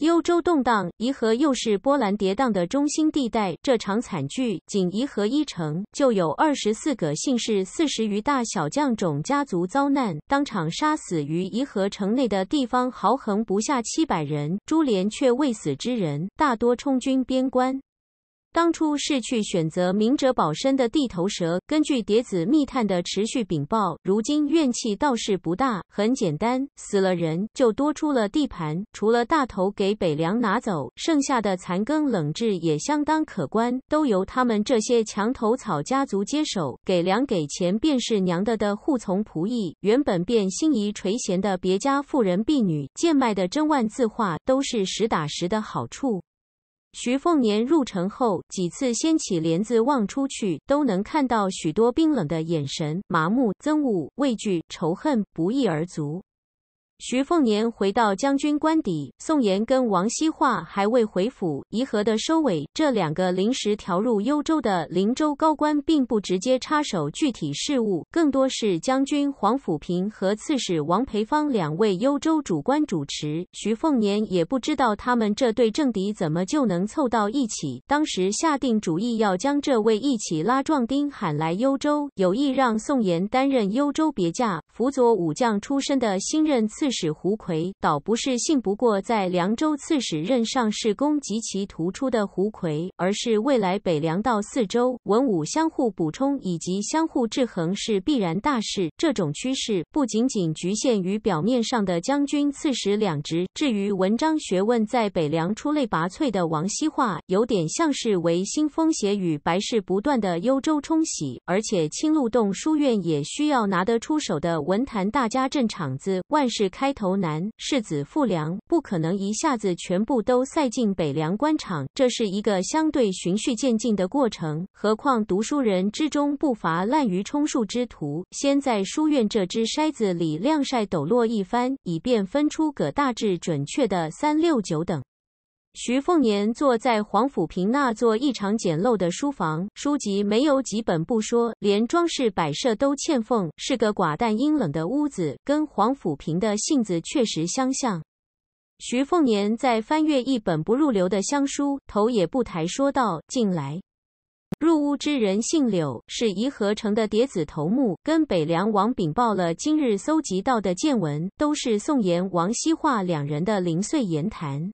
幽州动荡，颐和又是波澜跌荡的中心地带。这场惨剧，仅颐和一城，就有二十四个姓氏、四十余大小将种家族遭难，当场杀死于颐和城内的地方豪横不下七百人，株连却未死之人，大多充军边关。当初是去选择明哲保身的地头蛇。根据蝶子密探的持续禀报，如今怨气倒是不大。很简单，死了人就多出了地盘，除了大头给北凉拿走，剩下的残羹冷炙也相当可观，都由他们这些墙头草家族接手。给粮给钱便是娘的的护从仆役，原本便心仪垂涎的别家妇人婢女，贱卖的真万字画都是实打实的好处。徐凤年入城后，几次掀起帘子望出去，都能看到许多冰冷的眼神，麻木、憎恶、畏惧、仇恨不一而足。徐凤年回到将军官邸，宋延跟王希化还未回府。颐和的收尾，这两个临时调入幽州的灵州高官，并不直接插手具体事务，更多是将军黄甫平和刺史王培芳两位幽州主官主持。徐凤年也不知道他们这对政敌怎么就能凑到一起。当时下定主意要将这位一起拉壮丁喊来幽州，有意让宋延担任幽州别驾，辅佐武将出身的新任刺。使胡奎，倒不是信不过在凉州刺史任上事功及其突出的胡奎，而是未来北凉到四周文武相互补充以及相互制衡是必然大事。这种趋势不仅仅局限于表面上的将军、刺史两职。至于文章学问在北凉出类拔萃的王羲化，有点像是为新风血雨、白事不断的幽州冲洗，而且青鹿洞书院也需要拿得出手的文坛大家镇场子，万事开。开头难，世子复良不可能一下子全部都塞进北凉官场，这是一个相对循序渐进的过程。何况读书人之中不乏滥竽充数之徒，先在书院这只筛子里晾晒、抖落一番，以便分出个大致准确的三六九等。徐凤年坐在黄甫平那座异常简陋的书房，书籍没有几本不说，连装饰摆设都欠奉，是个寡淡阴冷的屋子，跟黄甫平的性子确实相像。徐凤年在翻阅一本不入流的乡书，头也不抬说道：“进来。”入屋之人姓柳，是颐和城的叠子头目，跟北凉王禀报了今日搜集到的见闻，都是宋延、王希化两人的零碎言谈。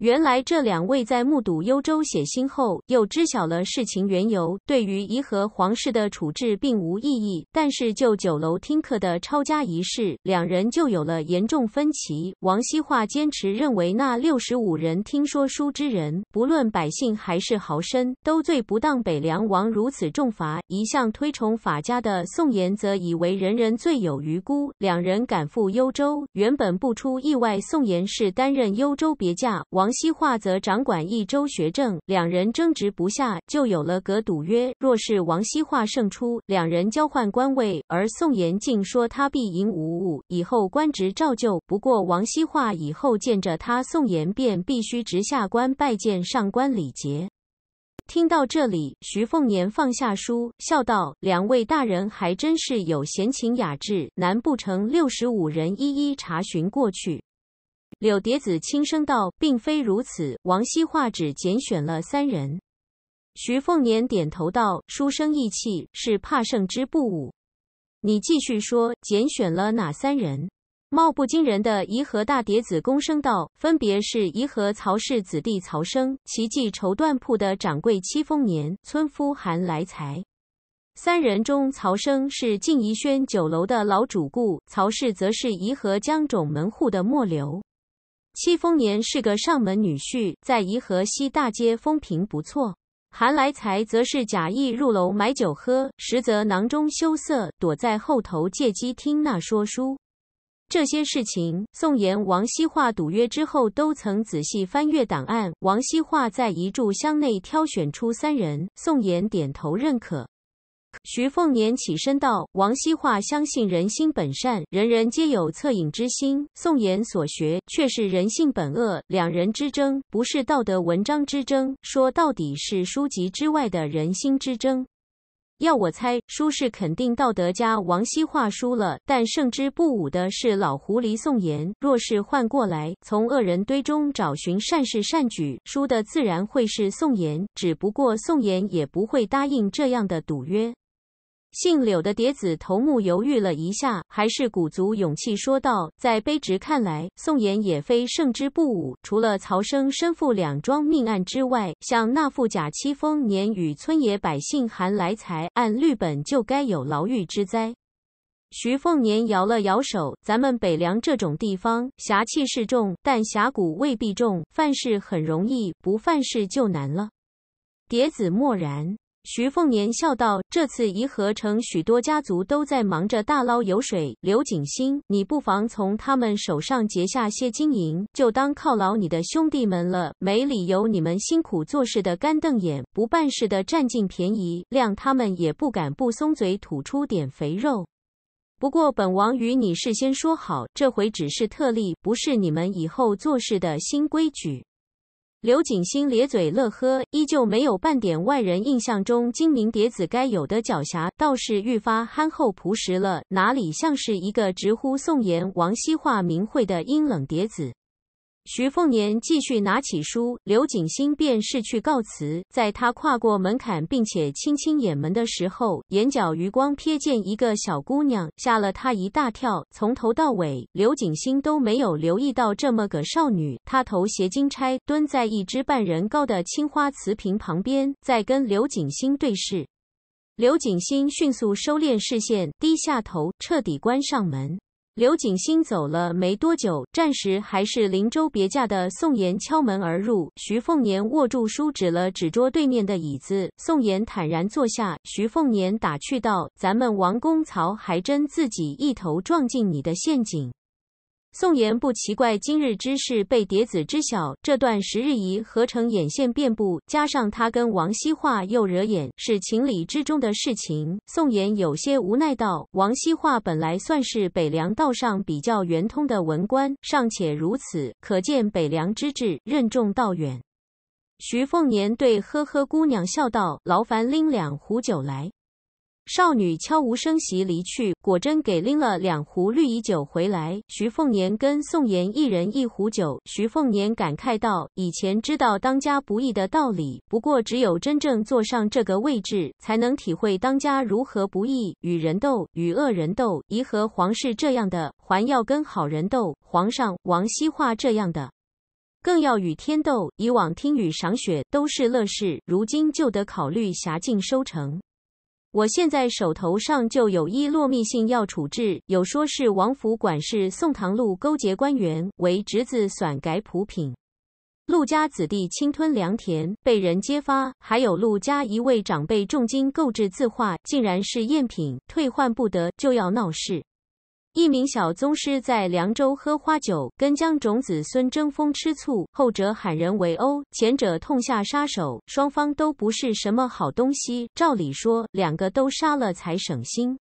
原来这两位在目睹幽州写信后，又知晓了事情缘由，对于颐和皇室的处置并无异议。但是就酒楼听客的抄家一事，两人就有了严重分歧。王熙化坚持认为那六十五人听说书之人，不论百姓还是豪绅，都罪不当北凉王如此重罚。一向推崇法家的宋延则以为人人罪有余辜。两人赶赴幽州，原本不出意外，宋延是担任幽州别驾。王王熙化则掌管一州学政，两人争执不下，就有了个赌约。若是王熙化胜出，两人交换官位；而宋延竟说他必赢无误，以后官职照旧。不过王熙化以后见着他宋延，便必须直下官拜见上官礼节。听到这里，徐凤年放下书，笑道：“两位大人还真是有闲情雅致，难不成六十五人一一查询过去？”柳蝶子轻声道：“并非如此。”王熙化只拣选了三人。徐凤年点头道：“书生意气，是怕胜之不武。”你继续说，拣选了哪三人？貌不惊人的颐和大蝶子公声道：“分别是颐和曹氏子弟曹生、奇迹绸缎铺的掌柜戚凤年、村夫韩来财。三人中，曹生是静怡轩酒楼的老主顾，曹氏则是颐和江种门户的末流。”戚风年是个上门女婿，在颐和西大街风评不错。韩来财则是假意入楼买酒喝，实则囊中羞涩，躲在后头借机听那说书。这些事情，宋延、王熙化赌约之后都曾仔细翻阅档案。王熙化在一炷香内挑选出三人，宋延点头认可。徐凤年起身道：“王熙化相信人心本善，人人皆有恻隐之心。宋言所学却是人性本恶。两人之争不是道德文章之争，说到底是书籍之外的人心之争。要我猜，书是肯定道德家王熙化输了，但胜之不武的是老狐狸宋延。若是换过来，从恶人堆中找寻善事善举，输的自然会是宋延。只不过宋延也不会答应这样的赌约。”姓柳的蝶子头目犹豫了一下，还是鼓足勇气说道：“在卑职看来，宋妍也非胜之不武。除了曹生身负两桩命案之外，像那副假妻丰年与村野百姓韩来财，按律本就该有牢狱之灾。”徐凤年摇了摇手：“咱们北凉这种地方，侠气是重，但侠骨未必重。犯事很容易，不犯事就难了。”蝶子默然。徐凤年笑道：“这次颐和城许多家族都在忙着大捞油水，刘景星，你不妨从他们手上截下些金银，就当犒劳你的兄弟们了。没理由你们辛苦做事的干瞪眼，不办事的占尽便宜，谅他们也不敢不松嘴吐出点肥肉。不过本王与你事先说好，这回只是特例，不是你们以后做事的新规矩。”刘景星咧嘴乐呵，依旧没有半点外人印象中精明蝶子该有的狡黠，倒是愈发憨厚朴实了。哪里像是一个直呼宋妍、王熙化名讳的阴冷蝶子？徐凤年继续拿起书，刘景星便是去告辞。在他跨过门槛并且轻轻掩门的时候，眼角余光瞥见一个小姑娘，吓了他一大跳。从头到尾，刘景星都没有留意到这么个少女。她头斜金钗，蹲在一只半人高的青花瓷瓶旁边，在跟刘景星对视。刘景星迅速收敛视线，低下头，彻底关上门。刘景星走了没多久，暂时还是林州别驾的宋妍敲门而入。徐凤年握住书，指了指桌对面的椅子。宋妍坦然坐下。徐凤年打趣道：“咱们王公曹还真自己一头撞进你的陷阱。”宋延不奇怪，今日之事被叠子知晓，这段时日疑合成眼线遍布，加上他跟王希化又惹眼，是情理之中的事情。宋延有些无奈道：“王希化本来算是北凉道上比较圆通的文官，尚且如此，可见北凉之志，任重道远。”徐凤年对呵呵姑娘笑道：“劳烦拎两壶酒来。”少女悄无声息离去，果真给拎了两壶绿蚁酒回来。徐凤年跟宋妍一人一壶酒。徐凤年感慨道：“以前知道当家不易的道理，不过只有真正坐上这个位置，才能体会当家如何不易。与人斗，与恶人斗，宜和皇室这样的，还要跟好人斗；皇上王羲化这样的，更要与天斗。以往听雨赏雪都是乐事，如今就得考虑辖境收成。”我现在手头上就有一落密信要处置，有说是王府管事宋唐禄勾结官员，为侄子篡改普品；陆家子弟侵吞良田，被人揭发；还有陆家一位长辈重金购置字画，竟然是赝品，退换不得，就要闹事。一名小宗师在凉州喝花酒，跟江种子孙争风吃醋，后者喊人围殴，前者痛下杀手，双方都不是什么好东西。照理说，两个都杀了才省心。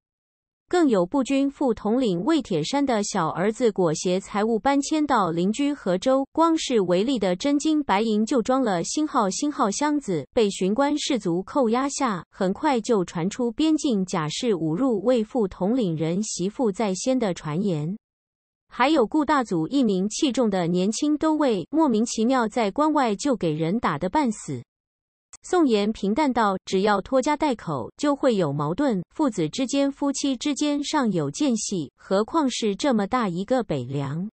更有步军副统领魏铁山的小儿子裹挟财物搬迁到邻居河州，光是违例的真金白银就装了星号星号箱子，被巡官士卒扣押下。很快就传出边境假释侮辱魏副统领人媳妇在先的传言。还有顾大祖一名器重的年轻都尉，莫名其妙在关外就给人打得半死。宋妍平淡道：“只要拖家带口，就会有矛盾。父子之间、夫妻之间尚有间隙，何况是这么大一个北凉？”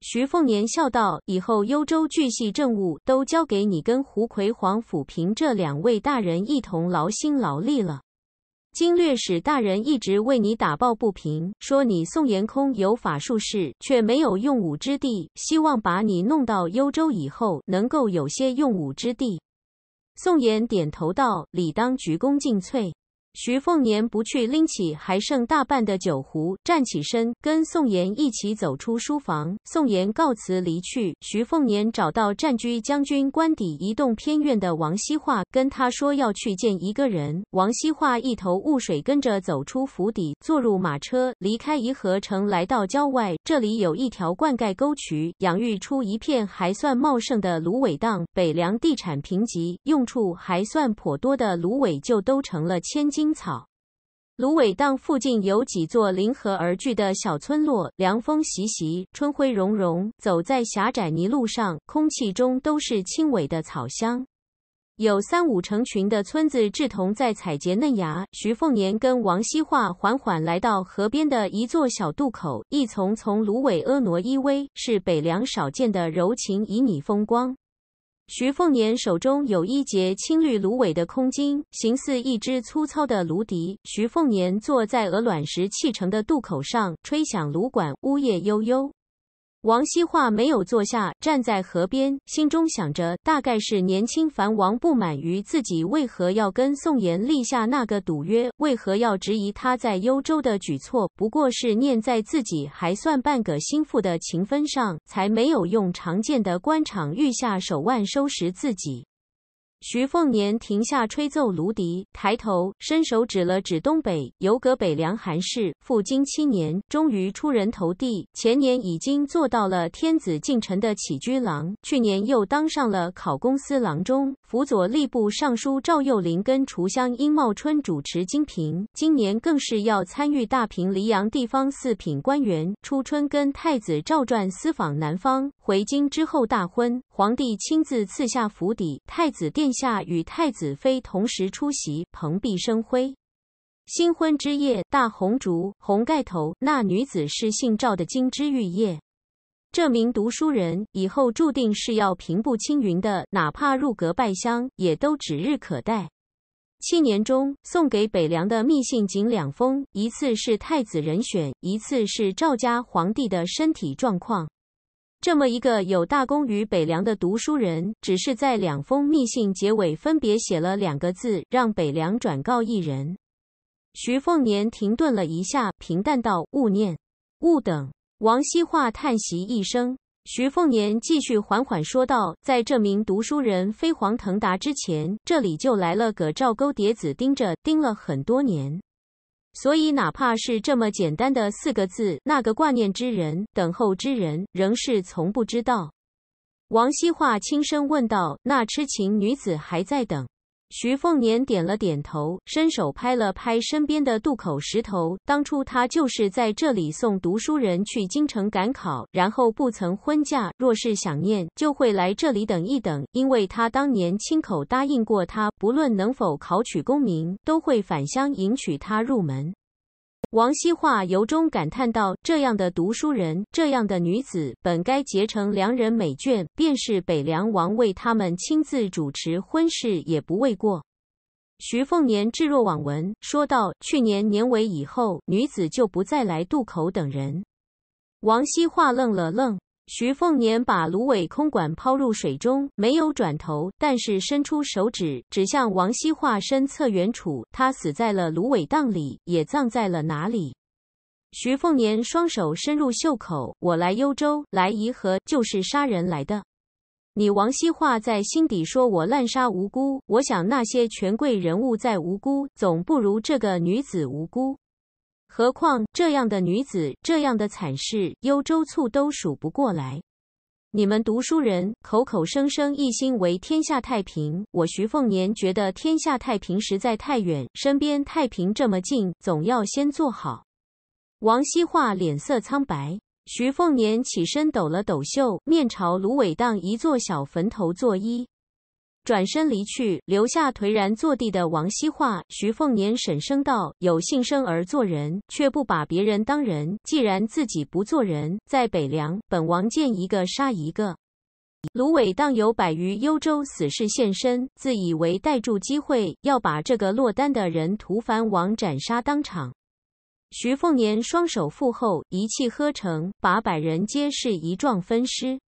徐凤年笑道：“以后幽州巨细政务都交给你跟胡奎、黄甫平这两位大人一同劳心劳力了。经略使大人一直为你打抱不平，说你宋延空有法术士，却没有用武之地。希望把你弄到幽州以后，能够有些用武之地。”宋延点头道：“理当鞠躬尽瘁。”徐凤年不去拎起还剩大半的酒壶，站起身跟宋岩一起走出书房。宋岩告辞离去。徐凤年找到占据将军官邸一栋偏院的王希化，跟他说要去见一个人。王希化一头雾水，跟着走出府邸，坐入马车，离开颐和城，来到郊外。这里有一条灌溉沟渠，养育出一片还算茂盛的芦苇荡。北凉地产贫瘠，用处还算颇多的芦苇就都成了千金。青草、芦苇荡附近有几座临河而居的小村落，凉风习习，春晖融融。走在狭窄泥路上，空气中都是轻微的草香。有三五成群的村子志同在采撷嫩芽。徐凤年跟王西化缓缓来到河边的一座小渡口，一丛丛芦苇婀娜依偎，是北凉少见的柔情旖旎风光。徐凤年手中有一节青绿芦苇的空茎，形似一只粗糙的芦笛。徐凤年坐在鹅卵石砌成的渡口上，吹响芦管，呜咽悠悠。王熙化没有坐下，站在河边，心中想着：大概是年轻藩王不满于自己为何要跟宋延立下那个赌约，为何要质疑他在幽州的举措。不过是念在自己还算半个心腹的情分上，才没有用常见的官场御下手腕收拾自己。徐凤年停下吹奏芦笛，抬头伸手指了指东北。游阁北梁韩氏赴京七年，终于出人头地。前年已经做到了天子近臣的起居郎，去年又当上了考功司郎中，辅佐吏部尚书赵幼林跟厨相殷茂春主持京平。今年更是要参与大平黎阳地方四品官员出春跟太子赵传私访南方。回京之后大婚，皇帝亲自赐下府邸，太子殿下与太子妃同时出席，蓬荜生辉。新婚之夜，大红烛，红盖头，那女子是姓赵的金枝玉叶。这名读书人以后注定是要平步青云的，哪怕入阁拜相，也都指日可待。七年中，送给北凉的密信仅两封，一次是太子人选，一次是赵家皇帝的身体状况。这么一个有大功于北凉的读书人，只是在两封密信结尾分别写了两个字，让北凉转告一人。徐凤年停顿了一下，平淡道：“勿念，勿等。”王希化叹息一声。徐凤年继续缓缓说道：“在这名读书人飞黄腾达之前，这里就来了个赵勾蝶子，盯着盯了很多年。”所以，哪怕是这么简单的四个字，那个挂念之人、等候之人，仍是从不知道。王熙化轻声问道：“那痴情女子还在等？”徐凤年点了点头，伸手拍了拍身边的渡口石头。当初他就是在这里送读书人去京城赶考，然后不曾婚嫁。若是想念，就会来这里等一等，因为他当年亲口答应过他，不论能否考取功名，都会返乡迎娶他入门。王熙化由衷感叹道：“这样的读书人，这样的女子，本该结成良人美眷，便是北凉王为他们亲自主持婚事，也不为过。”徐凤年置若罔闻，说道：“去年年尾以后，女子就不再来渡口等人。”王熙化愣了愣。徐凤年把芦苇空管抛入水中，没有转头，但是伸出手指指向王熙化身侧远处，他死在了芦苇荡里，也葬在了哪里？徐凤年双手伸入袖口，我来幽州，来沂河，就是杀人来的。你王熙化在心底说我滥杀无辜，我想那些权贵人物再无辜，总不如这个女子无辜。何况这样的女子，这样的惨事，幽州醋都数不过来。你们读书人口口声声一心为天下太平，我徐凤年觉得天下太平实在太远，身边太平这么近，总要先做好。王熙化脸色苍白，徐凤年起身抖了抖袖，面朝芦苇荡一座小坟头作揖。转身离去，留下颓然坐地的王熙化。徐凤年沈声道：“有幸生而做人，却不把别人当人。既然自己不做人，在北凉，本王见一个杀一个。”芦苇荡有百余幽州死士现身，自以为逮住机会，要把这个落单的人屠凡王斩杀当场。徐凤年双手负后，一气呵成，把百人皆是一状分尸。